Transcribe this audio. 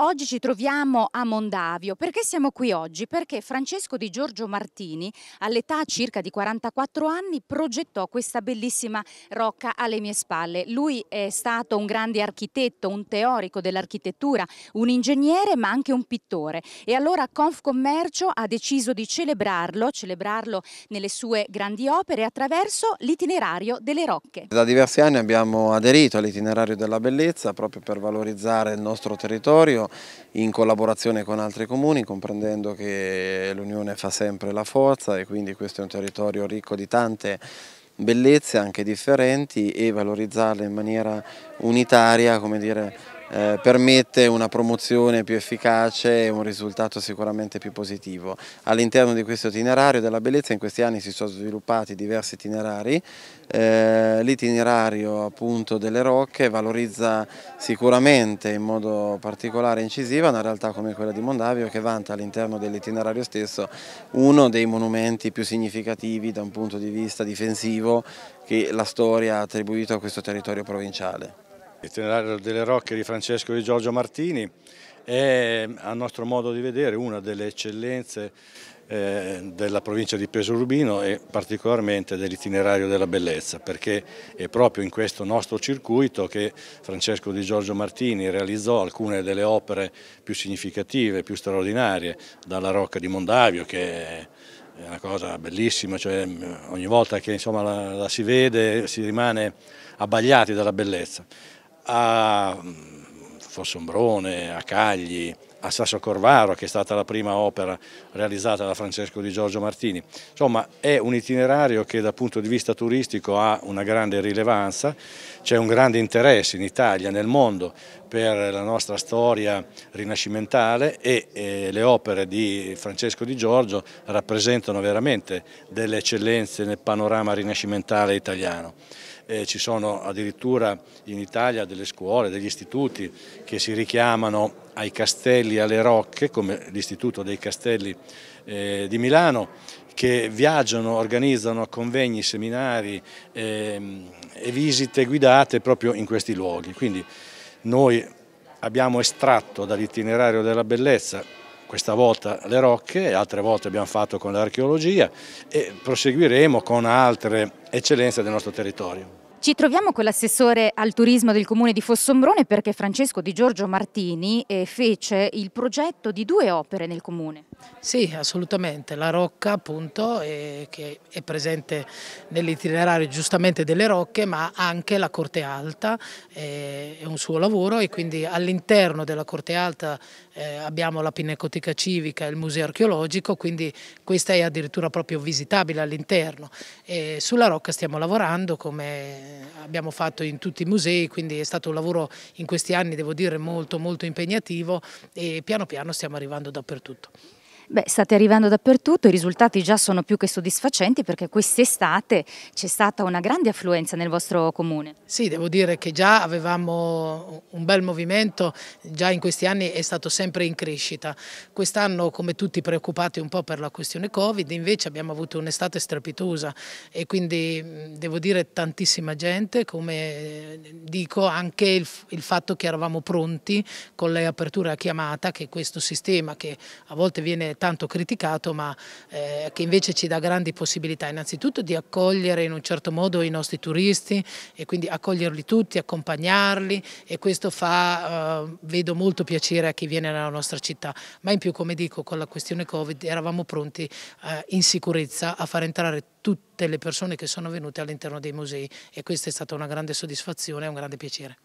Oggi ci troviamo a Mondavio. Perché siamo qui oggi? Perché Francesco di Giorgio Martini, all'età circa di 44 anni, progettò questa bellissima rocca alle mie spalle. Lui è stato un grande architetto, un teorico dell'architettura, un ingegnere ma anche un pittore. E allora Confcommercio ha deciso di celebrarlo, celebrarlo nelle sue grandi opere attraverso l'itinerario delle rocche. Da diversi anni abbiamo aderito all'itinerario della bellezza proprio per valorizzare il nostro territorio in collaborazione con altri comuni, comprendendo che l'Unione fa sempre la forza e quindi questo è un territorio ricco di tante bellezze anche differenti e valorizzarle in maniera unitaria, come dire, eh, permette una promozione più efficace e un risultato sicuramente più positivo. All'interno di questo itinerario della bellezza in questi anni si sono sviluppati diversi itinerari, eh, l'itinerario appunto delle rocche valorizza sicuramente in modo particolare e incisiva una realtà come quella di Mondavio che vanta all'interno dell'itinerario stesso uno dei monumenti più significativi da un punto di vista difensivo che la storia ha attribuito a questo territorio provinciale. Il itinerario delle Rocche di Francesco e di Giorgio Martini è a nostro modo di vedere una delle eccellenze eh, della provincia di Pesorurbino e particolarmente dell'itinerario della bellezza perché è proprio in questo nostro circuito che Francesco Di Giorgio Martini realizzò alcune delle opere più significative, più straordinarie dalla Rocca di Mondavio che è una cosa bellissima, cioè ogni volta che insomma, la, la si vede si rimane abbagliati dalla bellezza a Fossombrone, a Cagli, a Sasso Corvaro che è stata la prima opera realizzata da Francesco di Giorgio Martini. Insomma è un itinerario che dal punto di vista turistico ha una grande rilevanza, c'è un grande interesse in Italia, nel mondo per la nostra storia rinascimentale e eh, le opere di Francesco di Giorgio rappresentano veramente delle eccellenze nel panorama rinascimentale italiano eh, ci sono addirittura in Italia delle scuole, degli istituti che si richiamano ai castelli, alle rocche, come l'istituto dei castelli eh, di Milano, che viaggiano, organizzano convegni, seminari eh, e visite guidate proprio in questi luoghi. Quindi noi abbiamo estratto dall'itinerario della bellezza questa volta le rocche, altre volte abbiamo fatto con l'archeologia e proseguiremo con altre eccellenze del nostro territorio. Ci troviamo con l'assessore al turismo del comune di Fossombrone perché Francesco Di Giorgio Martini eh, fece il progetto di due opere nel comune. Sì, assolutamente, la Rocca appunto è, eh, che è presente nell'itinerario giustamente delle Rocche ma anche la Corte Alta eh, è, un suo lavoro e quindi all'interno della Corte Alta abbiamo la Pinacoteca Civica e il Museo Archeologico quindi questa è addirittura proprio visitabile all'interno. Sulla Rocca stiamo lavorando come abbiamo fatto in tutti i musei, quindi è stato un lavoro in questi anni, devo dire, molto, molto impegnativo e piano piano stiamo arrivando dappertutto. Beh, state arrivando dappertutto, i risultati già sono più che soddisfacenti perché quest'estate c'è stata una grande affluenza nel vostro comune. Sì, devo dire che già avevamo un bel movimento, già in questi anni è stato sempre in crescita. Quest'anno, come tutti preoccupati un po' per la questione Covid, invece abbiamo avuto un'estate strepitosa e quindi devo dire tantissima gente, come eh, dico anche il, il fatto che eravamo pronti con le aperture a chiamata, che questo sistema che a volte viene tanto criticato ma eh, che invece ci dà grandi possibilità innanzitutto di accogliere in un certo modo i nostri turisti e quindi accoglierli tutti, accompagnarli e questo fa, eh, vedo molto piacere a chi viene nella nostra città, ma in più come dico con la questione Covid eravamo pronti eh, in sicurezza a far entrare tutte le persone che sono venute all'interno dei musei e questa è stata una grande soddisfazione e un grande piacere.